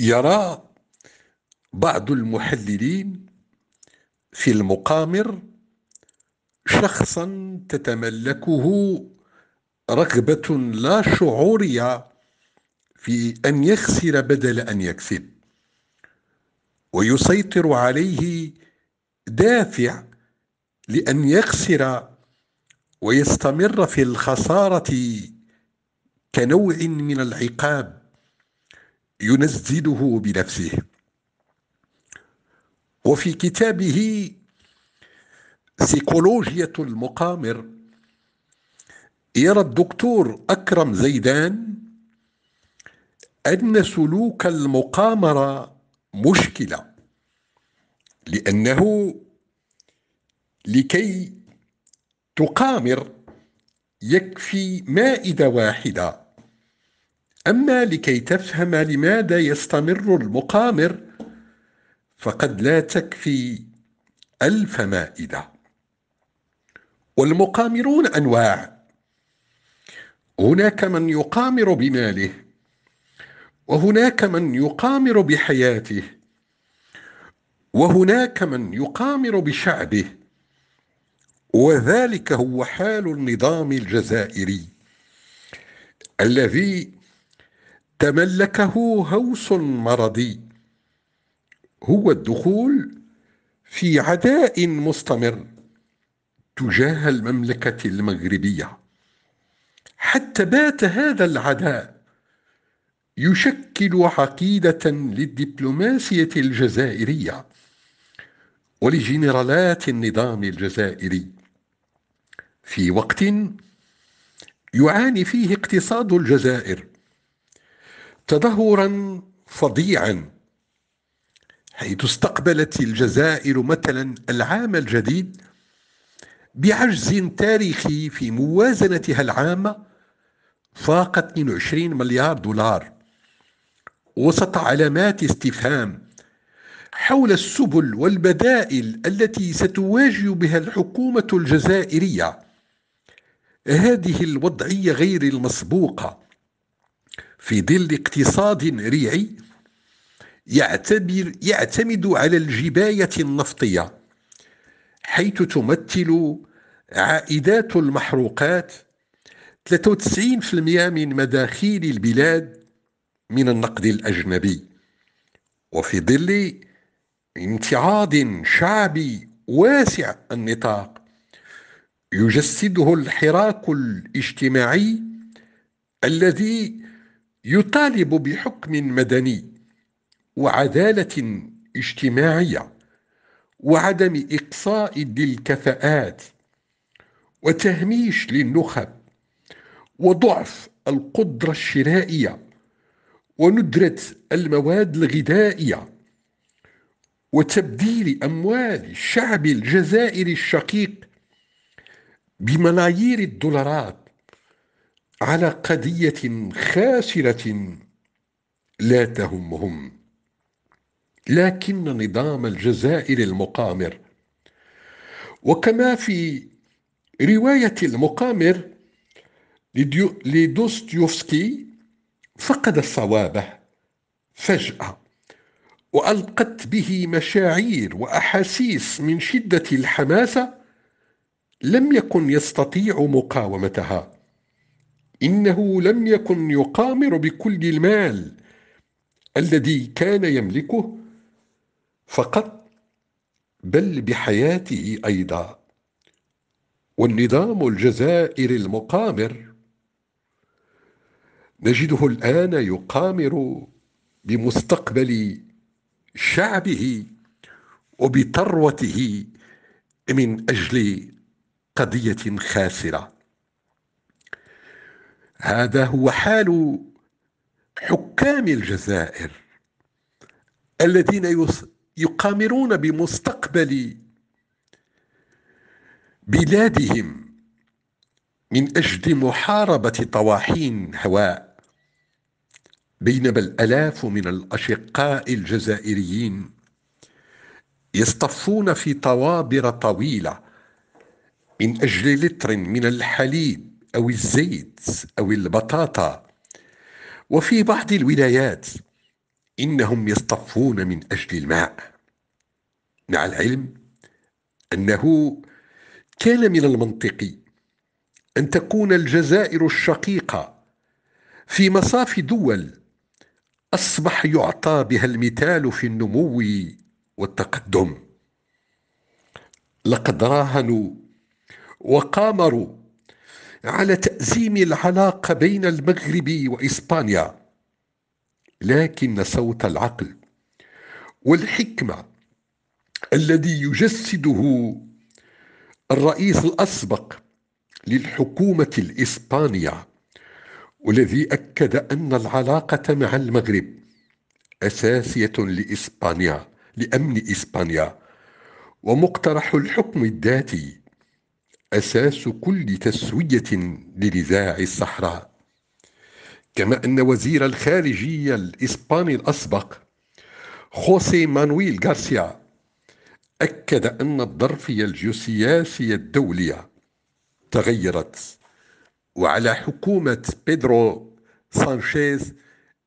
يرى بعض المحللين في المقامر شخصا تتملكه رغبه لا شعوريه في ان يخسر بدل ان يكسب ويسيطر عليه دافع لان يخسر ويستمر في الخساره كنوع من العقاب ينزله بنفسه وفي كتابه سيكولوجية المقامر يرى الدكتور أكرم زيدان أن سلوك المقامرة مشكلة لأنه لكي تقامر يكفي مائدة واحدة أما لكي تفهم لماذا يستمر المقامر فقد لا تكفي ألف مائدة والمقامرون أنواع هناك من يقامر بماله وهناك من يقامر بحياته وهناك من يقامر بشعبه وذلك هو حال النظام الجزائري الذي تملكه هوس مرضي هو الدخول في عداء مستمر تجاه المملكه المغربيه حتى بات هذا العداء يشكل عقيده للدبلوماسيه الجزائريه ولجنرالات النظام الجزائري في وقت يعاني فيه اقتصاد الجزائر تدهورا فظيعا حيث استقبلت الجزائر مثلا العام الجديد بعجز تاريخي في موازنتها العامة فاق 22 مليار دولار وسط علامات استفهام حول السبل والبدائل التي ستواجه بها الحكومة الجزائرية هذه الوضعية غير المسبوقة في ظل اقتصاد ريعي يعتبر يعتمد على الجباية النفطية حيث تمثل عائدات المحروقات 93% من مداخيل البلاد من النقد الأجنبي وفي ظل امتعاض شعبي واسع النطاق يجسده الحراك الاجتماعي الذي يطالب بحكم مدني وعداله اجتماعيه وعدم اقصاء للكفاءات وتهميش للنخب وضعف القدره الشرائيه وندره المواد الغذائيه وتبديل اموال الشعب الجزائري الشقيق بملايير الدولارات على قضيه خاسره لا تهمهم لكن نظام الجزائر المقامر وكما في روايه المقامر لدوستيوفسكي فقد صوابه فجاه والقت به مشاعير واحاسيس من شده الحماسه لم يكن يستطيع مقاومتها إنه لم يكن يقامر بكل المال الذي كان يملكه فقط بل بحياته أيضا والنظام الجزائري المقامر نجده الآن يقامر بمستقبل شعبه وبثروته من أجل قضية خاسرة هذا هو حال حكام الجزائر الذين يقامرون بمستقبل بلادهم من اجل محاربه طواحين هواء بينما الالاف من الاشقاء الجزائريين يصطفون في طوابر طويله من اجل لتر من الحليب أو الزيت أو البطاطا وفي بعض الولايات إنهم يصطفون من أجل الماء مع العلم أنه كان من المنطقي أن تكون الجزائر الشقيقة في مصاف دول أصبح يعطى بها المثال في النمو والتقدم لقد راهنوا وقامروا على تأزيم العلاقة بين المغرب وإسبانيا لكن صوت العقل والحكمة الذي يجسده الرئيس الأسبق للحكومة الإسبانية والذي أكد أن العلاقة مع المغرب أساسية لإسبانيا لأمن إسبانيا ومقترح الحكم الذاتي أساس كل تسوية لنزاع الصحراء كما أن وزير الخارجية الإسباني الأسبق خوسي مانويل غارسيا أكد أن الظرفية الجيوسياسية الدولية تغيرت وعلى حكومة بيدرو سانشيز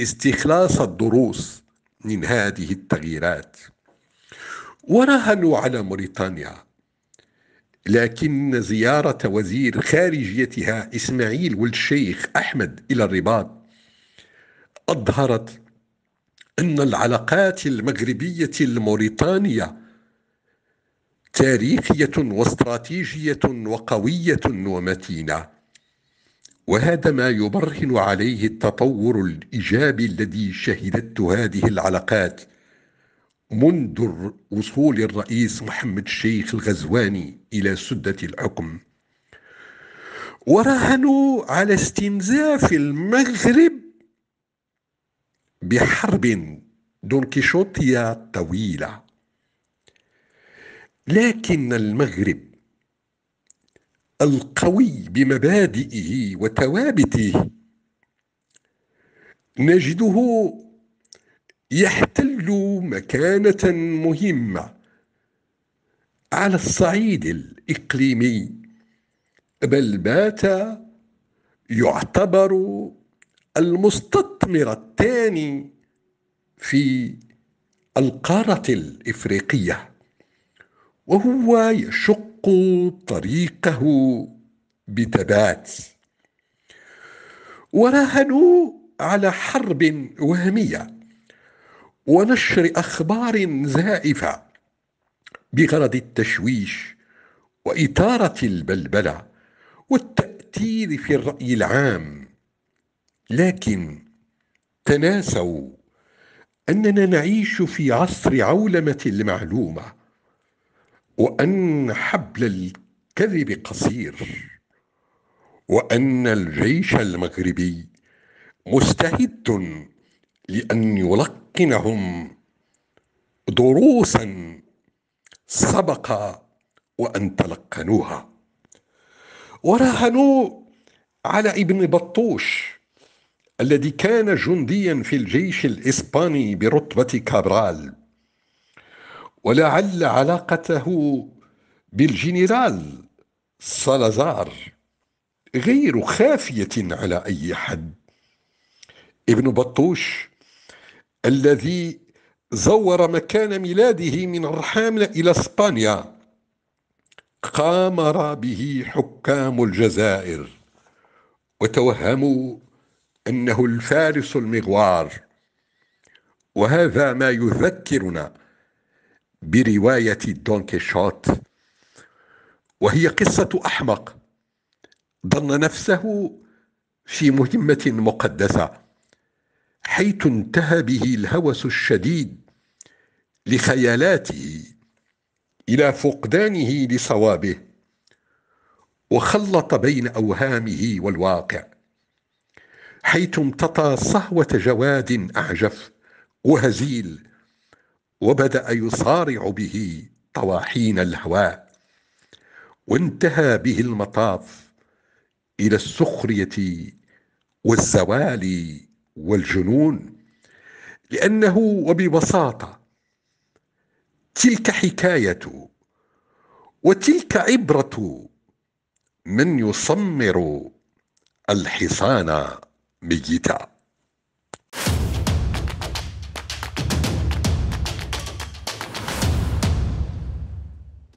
استخلاص الدروس من هذه التغييرات ورهنوا على موريتانيا لكن زيارة وزير خارجيتها إسماعيل والشيخ أحمد إلى الرباط أظهرت أن العلاقات المغربية الموريتانية تاريخية واستراتيجية وقوية ومتينة وهذا ما يبرهن عليه التطور الإيجابي الذي شهدته هذه العلاقات منذ وصول الرئيس محمد الشيخ الغزواني إلى سدة الحكم وراهنوا على استنزاف المغرب بحرب دونكيشوطية طويلة لكن المغرب القوي بمبادئه وثوابته نجده يحتل مكانة مهمة على الصعيد الإقليمي بل بات يعتبر المستثمر الثاني في القارة الإفريقية وهو يشق طريقه بثبات وراهنوا على حرب وهميه ونشر اخبار زائفه بغرض التشويش واثاره البلبله والتاثير في الراي العام لكن تناسوا اننا نعيش في عصر عولمه المعلومه وان حبل الكذب قصير وان الجيش المغربي مستعد لأن يلقنهم دروسا سبق وأن تلقنوها وراهنوا على ابن بطوش الذي كان جنديا في الجيش الإسباني برتبة كابرال ولعل علاقته بالجنرال سالازار غير خافية على أي حد ابن بطوش الذي زور مكان ميلاده من الرحام إلى إسبانيا قامر به حكام الجزائر وتوهموا أنه الفارس المغوار وهذا ما يذكرنا برواية دون كيشوت وهي قصة أحمق ظن نفسه في مهمة مقدسة حيث انتهى به الهوس الشديد لخيالاته الى فقدانه لصوابه وخلط بين اوهامه والواقع حيث امتطى صهوه جواد اعجف وهزيل وبدا يصارع به طواحين الهواء وانتهى به المطاف الى السخريه والزوال والجنون لأنه وببساطة تلك حكاية وتلك عبرة من يصمر الحصان ميتا